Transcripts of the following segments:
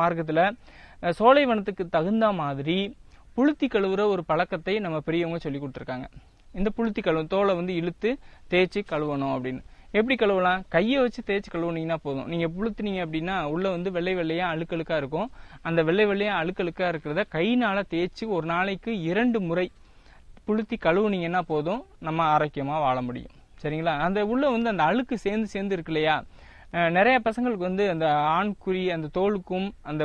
மார்க்கத்தில் சோலைவனத்துக்கு தகுந்த மாதிரி புளுத்தி கழுவுற ஒரு பழக்கத்தை நம்ம பெரியவங்க சொல்லி கொடுத்துருக்காங்க இந்த புளுத்தி கழுவு தோலை வந்து இழுத்து தேய்ச்சி கழுவணும் அப்படின்னு எப்படி கழுவலாம் கையை வச்சு தேய்ச்சி கழுவுனீங்கன்னா போதும் நீங்கள் புளுத்துனீங்க அப்படின்னா உள்ளே வந்து வெள்ளை வெள்ளையாக அழுக்கழுக்காக இருக்கும் அந்த வெள்ளை வெள்ளையாக அழுக்கழுக்காக இருக்கிறத கைனால் தேய்ச்சி ஒரு நாளைக்கு இரண்டு முறை புளுத்தி கழுவுனீங்கன்னா போதும் நம்ம ஆரோக்கியமாக வாழ முடியும் சரிங்களா அந்த உள்ளே வந்து அந்த அழுக்கு சேர்ந்து சேர்ந்து இருக்கு இல்லையா நிறைய பசங்களுக்கு வந்து அந்த ஆண்குறி அந்த தோலுக்கும் அந்த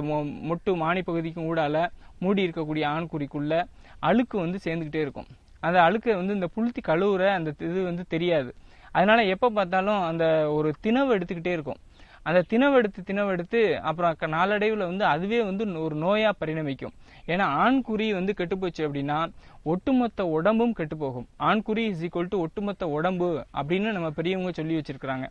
மொட்டு மாணி பகுதிக்கும் ஊடால மூடி இருக்கக்கூடிய ஆண்குறிக்குள்ள அழுக்கு வந்து சேர்ந்துக்கிட்டே இருக்கும் அந்த அழுக்கை வந்து இந்த புளுத்தி கழுவுற அந்த இது வந்து தெரியாது அதனால எப்போ பார்த்தாலும் அந்த ஒரு தினவு எடுத்துக்கிட்டே இருக்கும் அந்த தினவு தினவெடுத்து அப்புறம் நாளடைவில் வந்து அதுவே வந்து ஒரு நோயாக பரிணமிக்கும் ஏன்னா ஆண்குறி வந்து கெட்டுப்போச்சு அப்படின்னா ஒட்டுமொத்த உடம்பும் கெட்டு போகும் ஆண்குறி இஸ் ஈக்குவல் டு ஒட்டுமொத்த உடம்பு அப்படின்னு நம்ம பெரியவங்க சொல்லி வச்சிருக்கிறாங்க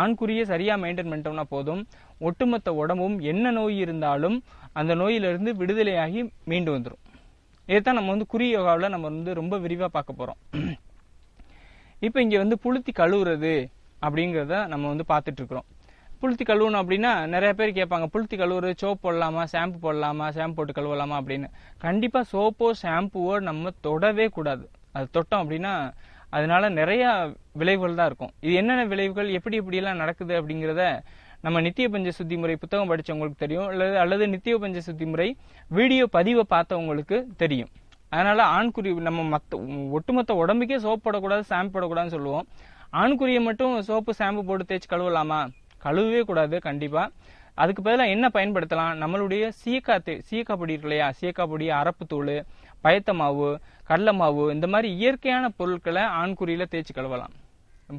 ஆண்குறியை சரியாக மெயின்டைன் பண்ணிட்டோம்னா போதும் ஒட்டுமொத்த உடம்பும் என்ன நோய் இருந்தாலும் அந்த நோயிலிருந்து விடுதலையாகி மீண்டு வந்துடும் இதைத்தான் நம்ம வந்து குறி யோகாவில் நம்ம வந்து ரொம்ப விரிவாக பார்க்க போகிறோம் இப்போ இங்கே வந்து புளுத்தி கழுவுறது அப்படிங்கிறத நம்ம வந்து பார்த்துட்ருக்குறோம் புளுத்தி கழுவணும் அப்படின்னா நிறைய பேர் கேட்பாங்க புளுத்தி கழுவுறது சோப் போடலாமா ஷாம்பு போடலாமா ஷாம்பு போட்டு கழுவலாமா அப்படின்னு கண்டிப்பாக சோப்போ ஷாம்புவோ நம்ம தொடவே கூடாது அது தொட்டோம் அப்படின்னா அதனால நிறையா விளைவுகள் தான் இருக்கும் இது என்னென்ன விளைவுகள் எப்படி எப்படியெல்லாம் நடக்குது அப்படிங்கிறத நம்ம நித்திய பஞ்ச சுத்தி முறை புத்தகம் படித்தவங்களுக்கு தெரியும் அல்லது அல்லது நித்திய பஞ்ச சுத்தி முறை வீடியோ பதிவை பார்த்தவங்களுக்கு தெரியும் அதனால ஆண்குறி நம்ம மத்த ஒட்டுமொத்த உடம்புக்கே சோப்பு போடக்கூடாது ஷாம்பு போடக்கூடாதுன்னு சொல்லுவோம் ஆண்குறியை மட்டும் சோப்பு ஷாம்பு போட்டு தேய்ச்சி கழுவலாமா கழுவவே கூடாது கண்டிப்பாக அதுக்கு பதிலாக என்ன பயன்படுத்தலாம் நம்மளுடைய சீக்கா தே சீக்கா பொடி இருக்கு இல்லையா சீக்கா பொடி அரப்புத்தூள் பயத்த மாவு கடலை மாவு இந்த மாதிரி இயற்கையான பொருட்களை ஆண்குறியில் தேய்ச்சி கழுவலாம்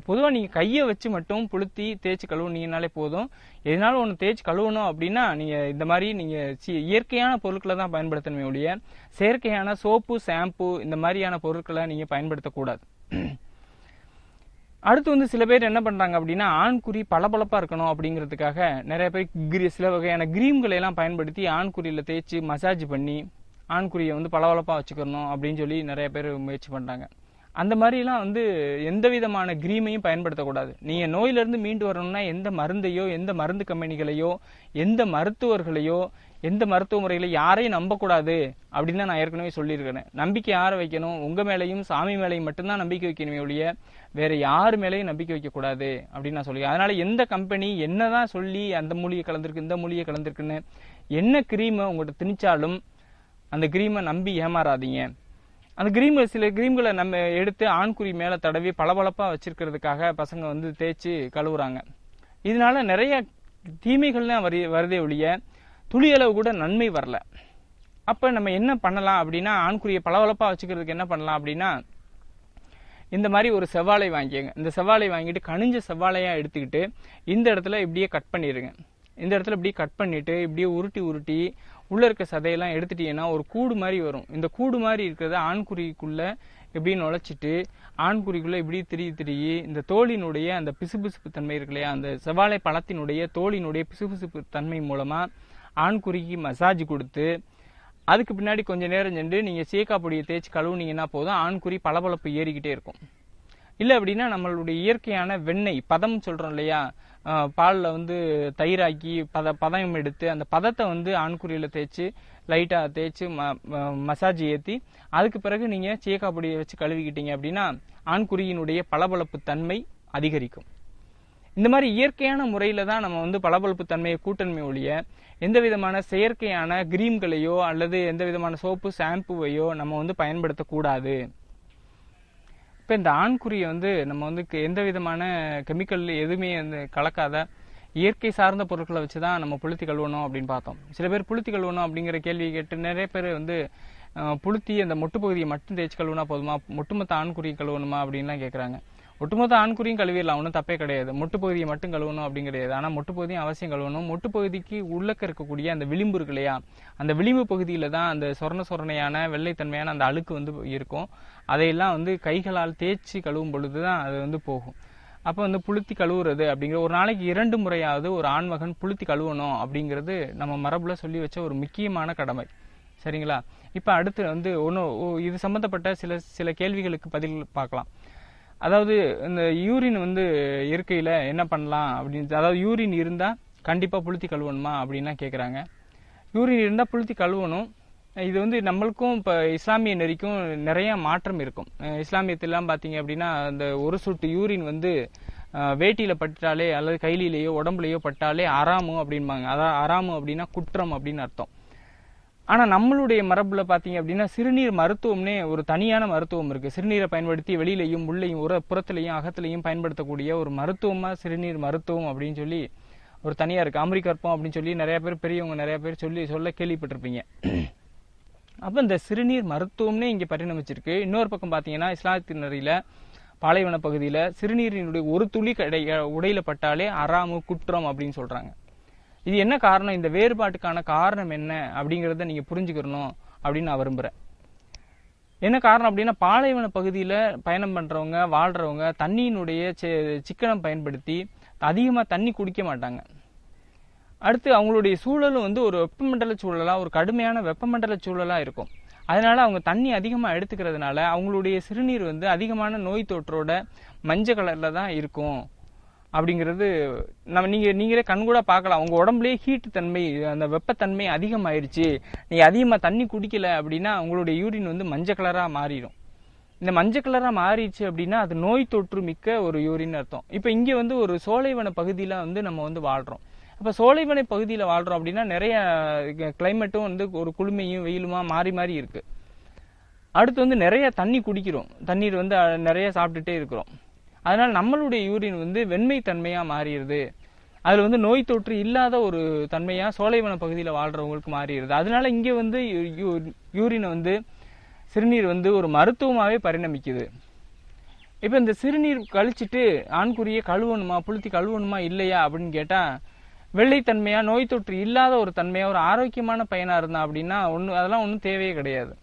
பொதுவாக நீங்கள் கையை வச்சு மட்டும் புளுத்தி தேய்ச்சி கழுவுனீங்கனாலே போதும் எதனாலும் ஒன்று தேய்ச்சி கழுவணும் அப்படின்னா நீங்கள் இந்த மாதிரி நீங்கள் இயற்கையான பொருட்களை தான் பயன்படுத்தணுமே உடைய செயற்கையான சோப்பு ஷாம்பு இந்த மாதிரியான பொருட்களை நீங்கள் பயன்படுத்தக்கூடாது அடுத்து வந்து சில பேர் என்ன பண்ணுறாங்க அப்படின்னா ஆண்குறி பளபளப்பாக இருக்கணும் அப்படிங்கிறதுக்காக நிறைய பேர் கிரி சில வகையான கிரீம்களை எல்லாம் பயன்படுத்தி ஆண்குறியில் தேய்ச்சி மசாஜ் பண்ணி ஆண்குறியை வந்து பளபளப்பாக வச்சுக்கணும் அப்படின்னு சொல்லி நிறைய பேர் முயற்சி பண்ணுறாங்க அந்த மாதிரிலாம் வந்து எந்த விதமான கிரீமையும் பயன்படுத்தக்கூடாது நீங்கள் நோயிலிருந்து மீண்டு வரணும்னா எந்த மருந்தையோ எந்த மருந்து கம்பெனிகளையோ எந்த மருத்துவர்களையோ எந்த மருத்துவ முறைகளை யாரையும் நம்பக்கூடாது அப்படின்னு தான் நான் ஏற்கனவே சொல்லியிருக்கிறேன் நம்பிக்கை யாரை வைக்கணும் உங்கள் மேலேயும் சாமி மேலேயும் மட்டும்தான் நம்பிக்கை வைக்கணுமே ஒழிய வேறு யார் மேலேயும் நம்பிக்கை வைக்கக்கூடாது அப்படின்னு நான் சொல்லியிருக்கேன் அதனால் எந்த கம்பெனி என்ன தான் சொல்லி அந்த மூலியை கலந்துருக்கு இந்த மூலியை கலந்துருக்குன்னு என்ன கிரீமை உங்கள்கிட்ட திணிச்சாலும் அந்த கிரீமை நம்பி ஏமாறாதீங்க அந்த கிரீம்கள் சில கிரீம்களை நம்ம எடுத்து ஆண்குறி மேலே தடவி பளபளப்பாக வச்சுருக்கிறதுக்காக பசங்க வந்து தேய்ச்சி கழுவுறாங்க இதனால நிறைய தீமைகள்லாம் வரி வருதே ஒழிய துளியளவு கூட நன்மை வரல அப்போ நம்ம என்ன பண்ணலாம் அப்படின்னா ஆண்குறியை பளபளப்பாக வச்சுக்கிறதுக்கு என்ன பண்ணலாம் அப்படின்னா இந்த மாதிரி ஒரு செவ்வாழை வாங்கிக்கங்க இந்த செவ்வாழை வாங்கிட்டு கனிஞ்ச செவ்வாழையாக எடுத்துக்கிட்டு இந்த இடத்துல இப்படியே கட் பண்ணிடுங்க இந்த இடத்துல இப்படி கட் பண்ணிவிட்டு இப்படியே உருட்டி உருட்டி உள்ளே இருக்க சதையெல்லாம் எடுத்துட்டீங்கன்னா ஒரு கூடு மாதிரி வரும் இந்த கூடு மாதிரி இருக்கிறத ஆண்குறிக்குள்ளே எப்படி நுழைச்சிட்டு ஆண்குறிக்குள்ளே இப்படி திரி திரியே இந்த தோளினுடைய அந்த பிசுபிசுப்பு தன்மை இருக்கு இல்லையா அந்த செவ்வாழை பழத்தினுடைய தோலினுடைய பிசுபிசுப்பு தன்மை மூலமாக ஆண்குறிக்கு மசாஜ் கொடுத்து அதுக்கு பின்னாடி கொஞ்சம் நேரம் சென்று நீங்கள் சீக்கா பொடியை தேய்ச்சி கழுவுனீங்கன்னா போதும் ஆண்குறி பளபளப்பு ஏறிக்கிட்டே இருக்கும் இல்லை அப்படின்னா நம்மளுடைய இயற்கையான வெண்ணெய் பதம் சொல்கிறோம் இல்லையா பாலில் வந்து தயிராக்கி பத பதம் எடுத்து அந்த பதத்தை வந்து ஆண்குறியில் தேய்ச்சி லைட்டாக தேய்ச்சி ம மசாஜ் ஏற்றி அதுக்கு பிறகு நீங்கள் பொடியை வச்சு கழுவிக்கிட்டீங்க அப்படின்னா ஆண்குறியினுடைய பளபளப்பு தன்மை அதிகரிக்கும் இந்த மாதிரி இயற்கையான முறையில் தான் நம்ம வந்து பளபளப்பு தன்மையை கூட்டணி ஒழிய எந்த விதமான செயற்கையான கிரீம்களையோ அல்லது எந்த விதமான சோப்பு ஷாம்புவையோ நம்ம வந்து பயன்படுத்தக்கூடாது இப்போ இந்த ஆண்குறியை வந்து நம்ம வந்து எந்த விதமான கெமிக்கல் எதுவுமே வந்து கலக்காத இயற்கை சார்ந்த பொருட்களை வச்சு தான் நம்ம புளுத்தி கழுவணும் அப்படின்னு பார்த்தோம் சில பேர் புளுத்தி கழுவணும் அப்படிங்கிற கேள்வி கேட்டு நிறைய பேர் வந்து புளுத்தி அந்த மொட்டு பகுதியை மட்டும் தேய்ச்சி கழுவுனா போதுமா ஒட்டுமொத்த ஆண்குறியை கழுவணுமா அப்படின்லாம் கேட்குறாங்க ஒட்டுமொத்த ஆண்குறியும் கழுவிடலாம் ஒன்றும் தப்பே கிடையாது மொட்டு பகுதியை மட்டும் கழுவணும் அப்படின்னு கிடையாது ஆனால் மொட்டு பகுதியும் அவசியம் கழுவணும் மொட்டு பகுதிக்கு உள்ளக்க இருக்கக்கூடிய அந்த விளிம்பு இருக்கு இல்லையா அந்த விளிம்பு பகுதியில் தான் அந்த சொரண சொரணையான வெள்ளைத்தன்மையான அந்த அழுக்கு வந்து இருக்கும் அதையெல்லாம் வந்து கைகளால் தேய்ச்சி கழுவும் பொழுது தான் அது வந்து போகும் அப்போ வந்து புளுத்தி கழுவுறது அப்படிங்கிற ஒரு நாளைக்கு இரண்டு முறையாவது ஒரு ஆண்மகன் புளுத்தி கழுவணும் அப்படிங்கிறது நம்ம மரபுல சொல்லி வச்ச ஒரு முக்கியமான கடமை சரிங்களா இப்போ அடுத்து வந்து ஒன்று இது சம்மந்தப்பட்ட சில சில கேள்விகளுக்கு பதில் பார்க்கலாம் அதாவது இந்த யூரின் வந்து இருக்கையில் என்ன பண்ணலாம் அப்படின்னு அதாவது யூரின் இருந்தால் கண்டிப்பாக புளுத்தி கழுவணுமா அப்படின்லாம் கேட்குறாங்க யூரின் இருந்தால் புளுத்தி கழுவணும் இது வந்து நம்மளுக்கும் இப்போ இஸ்லாமிய நெறிக்கும் நிறைய மாற்றம் இருக்கும் இஸ்லாமியத்திலாம் பார்த்தீங்க அப்படின்னா அந்த ஒரு சொட்டு யூரின் வந்து வேட்டியில் பட்டாலே அல்லது கைலிலேயோ உடம்புலையோ பட்டாலே அராமு அப்படின்பாங்க அதான் அராமு அப்படின்னா குற்றம் அப்படின்னு அர்த்தம் ஆனால் நம்மளுடைய மரபில் பார்த்தீங்க அப்படின்னா சிறுநீர் மருத்துவம்னே ஒரு தனியான மருத்துவம் இருக்குது சிறுநீரை பயன்படுத்தி வெளியிலையும் உள்ளையும் உர புறத்துலையும் அகத்துலையும் பயன்படுத்தக்கூடிய ஒரு மருத்துவமாக சிறுநீர் மருத்துவம் அப்படின்னு சொல்லி ஒரு தனியாக இருக்குது அமெரிக்கற்பம் அப்படின்னு சொல்லி நிறைய பேர் பெரியவங்க நிறைய பேர் சொல்லி சொல்ல கேள்விப்பட்டிருப்பீங்க அப்போ இந்த சிறுநீர் மருத்துவம்னே இங்கே பரிணமிச்சிருக்கு இன்னொரு பக்கம் பார்த்தீங்கன்னா இஸ்லாத்தினரில் பாலைவன பகுதியில் சிறுநீரினுடைய ஒரு துளி கடை உடையில பட்டாலே அறாமு குற்றம் அப்படின்னு சொல்கிறாங்க இது என்ன காரணம் இந்த வேறுபாட்டுக்கான காரணம் என்ன அப்படிங்கிறத நீங்கள் புரிஞ்சுக்கிறணும் அப்படின்னு நான் விரும்புகிறேன் என்ன காரணம் அப்படின்னா பாலைவன பகுதியில் பயணம் பண்ணுறவங்க வாழ்கிறவங்க தண்ணியினுடைய சிக்கனம் பயன்படுத்தி அதிகமாக தண்ணி குடிக்க மாட்டாங்க அடுத்து அவங்களுடைய சூழலும் வந்து ஒரு வெப்பமண்டல சூழலாக ஒரு கடுமையான வெப்பமண்டல சூழலாக இருக்கும் அதனால் அவங்க தண்ணி அதிகமாக எடுத்துக்கிறதுனால அவங்களுடைய சிறுநீர் வந்து அதிகமான நோய் தொற்றோட மஞ்சள் கலரில் தான் இருக்கும் அப்படிங்கிறது நம்ம நீங்க நீங்களே கண்கூட பார்க்கலாம் உங்க உடம்புலேயே ஹீட் தன்மை அந்த வெப்பத்தன்மை அதிகமாயிருச்சு நீ அதிகமா தண்ணி குடிக்கல அப்படின்னா உங்களுடைய யூரின் வந்து மஞ்சள் கலரா மாறிடும் இந்த மஞ்சள் கலராக மாறிடுச்சு அப்படின்னா அது நோய் தொற்று மிக்க ஒரு யூரின் அர்த்தம் இப்போ இங்கே வந்து ஒரு சோலைவன பகுதியில் வந்து நம்ம வந்து வாழ்கிறோம் இப்போ சோலைவனை பகுதியில் வாழ்கிறோம் அப்படின்னா நிறைய கிளைமேட்டும் வந்து ஒரு குளுமையும் வெயிலுமா மாறி மாறி இருக்குது அடுத்து வந்து நிறைய தண்ணி குடிக்கிறோம் தண்ணீர் வந்து நிறைய சாப்பிட்டுட்டே இருக்கிறோம் அதனால் நம்மளுடைய யூரின் வந்து வெண்மை தன்மையாக மாறிடுது அதில் வந்து நோய் தொற்று இல்லாத ஒரு தன்மையாக சோலைவன பகுதியில் வாழ்கிறவங்களுக்கு மாறிடுது அதனால இங்கே வந்து யூரினை வந்து சிறுநீர் வந்து ஒரு மருத்துவமாகவே பரிணமிக்குது இப்போ இந்த சிறுநீர் கழிச்சிட்டு ஆண்குறியை கழுவணுமா புளுத்தி கழுவணுமா இல்லையா அப்படின்னு கேட்டால் வெள்ளைத்தன்மையாக நோய் தொற்று இல்லாத ஒரு தன்மையாக ஒரு ஆரோக்கியமான பயனாக இருந்தால் அப்படின்னா ஒன்று அதெல்லாம் ஒன்றும் தேவையே கிடையாது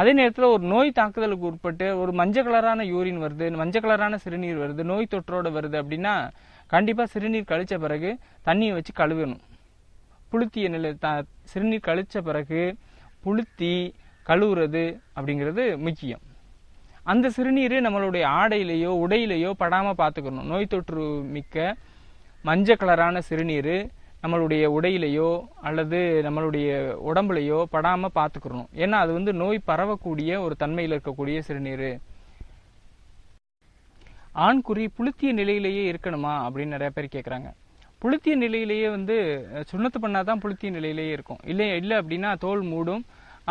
அதே நேரத்தில் ஒரு நோய் தாக்குதலுக்கு உட்பட்டு ஒரு மஞ்சள் கலரான யூரின் வருது மஞ்சள் கலரான சிறுநீர் வருது நோய் தொற்றோடு வருது அப்படின்னா கண்டிப்பாக சிறுநீர் கழித்த பிறகு தண்ணியை வச்சு கழுவணும் புளுத்திய நிலை த சிறுநீர் கழித்த பிறகு புளுத்தி கழுவுறது அப்படிங்கிறது முக்கியம் அந்த சிறுநீர் நம்மளுடைய ஆடையிலையோ உடையிலையோ படாமல் பார்த்துக்கணும் நோய் தொற்று மிக்க மஞ்சள் கலரான சிறுநீர் நம்மளுடைய உடையிலையோ அல்லது நம்மளுடைய உடம்புலையோ படாமல் பார்த்துக்கிறணும் ஏன்னா அது வந்து நோய் பரவக்கூடிய ஒரு தன்மையில் இருக்கக்கூடிய சிறுநீர் ஆண்குறி புளுத்திய நிலையிலேயே இருக்கணுமா அப்படின்னு நிறைய பேர் கேட்குறாங்க புளுத்திய நிலையிலேயே வந்து சுண்ணத்து பண்ணால் தான் புளுத்திய நிலையிலேயே இருக்கும் இல்லை இல்லை அப்படின்னா தோல் மூடும்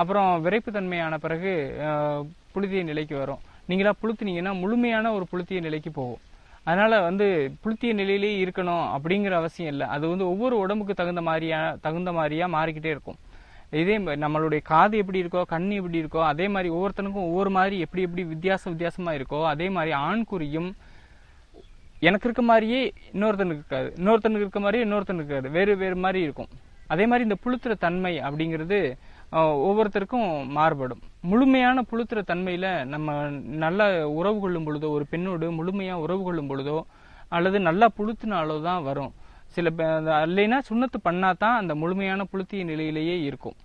அப்புறம் விரைப்பு தன்மையான பிறகு புளுத்திய நிலைக்கு வரும் நீங்களா புளுத்தினீங்கன்னா முழுமையான ஒரு புளுத்திய நிலைக்கு போகும் அதனால் வந்து புளுத்திய நிலையிலேயே இருக்கணும் அப்படிங்கிற அவசியம் இல்லை அது வந்து ஒவ்வொரு உடம்புக்கு தகுந்த மாதிரியா தகுந்த மாதிரியாக மாறிக்கிட்டே இருக்கும் இதே நம்மளுடைய காது எப்படி இருக்கோ கண் எப்படி இருக்கோ அதே மாதிரி ஒவ்வொருத்தனுக்கும் ஒவ்வொரு மாதிரி எப்படி எப்படி வித்தியாச வித்தியாசமாக இருக்கோ அதே மாதிரி ஆண்குறியும் எனக்கு இருக்க மாதிரியே இன்னொருத்தனுக்கு இருக்காது இன்னொருத்தனுக்கு இருக்க மாதிரியே இன்னொருத்தனுக்கு இருக்காது வேறு வேறு மாதிரி இருக்கும் அதே மாதிரி இந்த புளுத்துற தன்மை அப்படிங்கிறது ஒவ்வொருத்தருக்கும் மாறுபடும் முழுமையான புழுத்துற தன்மையில நம்ம நல்லா உறவு கொள்ளும் பொழுதோ ஒரு பெண்ணோடு முழுமையா உறவு கொள்ளும் பொழுதோ அல்லது நல்லா புழுத்தினாலோ தான் வரும் சில இல்லைன்னா சுண்ணத்து பண்ணாதான் தான் அந்த முழுமையான புழுத்திய நிலையிலேயே இருக்கும்